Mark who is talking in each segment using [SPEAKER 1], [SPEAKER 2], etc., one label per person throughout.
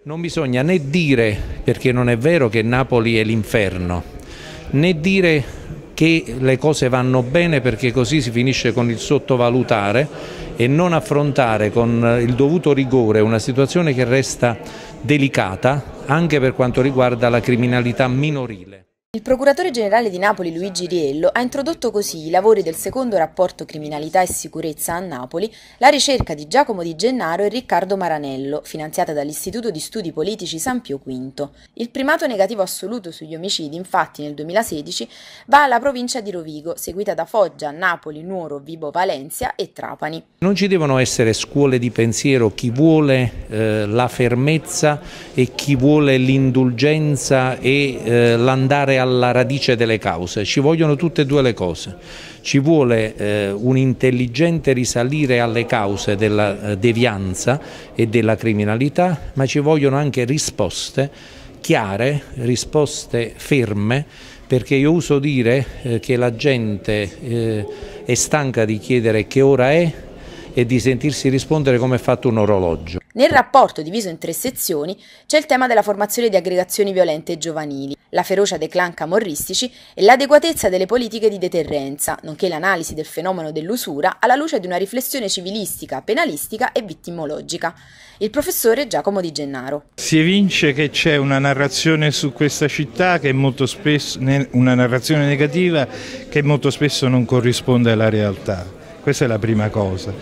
[SPEAKER 1] Non bisogna né dire, perché non è vero che Napoli è l'inferno, né dire che le cose vanno bene perché così si finisce con il sottovalutare e non affrontare con il dovuto rigore una situazione che resta delicata anche per quanto riguarda la criminalità minorile.
[SPEAKER 2] Il procuratore generale di Napoli Luigi Riello ha introdotto così i lavori del secondo rapporto Criminalità e Sicurezza a Napoli, la ricerca di Giacomo Di Gennaro e Riccardo Maranello, finanziata dall'Istituto di Studi Politici San Pio V. Il primato negativo assoluto sugli omicidi, infatti, nel 2016 va alla provincia di Rovigo, seguita da Foggia, Napoli, Nuoro, Vibo Valencia e Trapani.
[SPEAKER 1] Non ci devono essere scuole di pensiero chi vuole eh, la fermezza e chi vuole l'indulgenza e eh, l'andare alla alla radice delle cause, ci vogliono tutte e due le cose, ci vuole eh, un intelligente risalire alle cause della eh, devianza e della criminalità, ma ci vogliono anche risposte chiare, risposte ferme, perché io uso dire eh, che la gente eh, è stanca di chiedere che ora è, e di sentirsi rispondere come è fatto un orologio.
[SPEAKER 2] Nel rapporto diviso in tre sezioni c'è il tema della formazione di aggregazioni violente giovanili, la ferocia dei clan camorristici e l'adeguatezza delle politiche di deterrenza, nonché l'analisi del fenomeno dell'usura alla luce di una riflessione civilistica, penalistica e vittimologica. Il professore Giacomo Di Gennaro.
[SPEAKER 3] Si evince che c'è una narrazione su questa città che molto spesso, una narrazione negativa che molto spesso non corrisponde alla realtà questa è la prima cosa.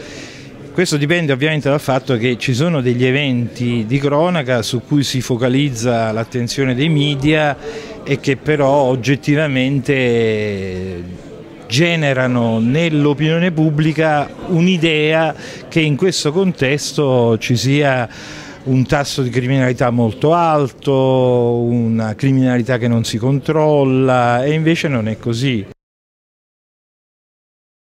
[SPEAKER 3] Questo dipende ovviamente dal fatto che ci sono degli eventi di cronaca su cui si focalizza l'attenzione dei media e che però oggettivamente generano nell'opinione pubblica un'idea che in questo contesto ci sia un tasso di criminalità molto alto, una criminalità che non si controlla e invece non è così.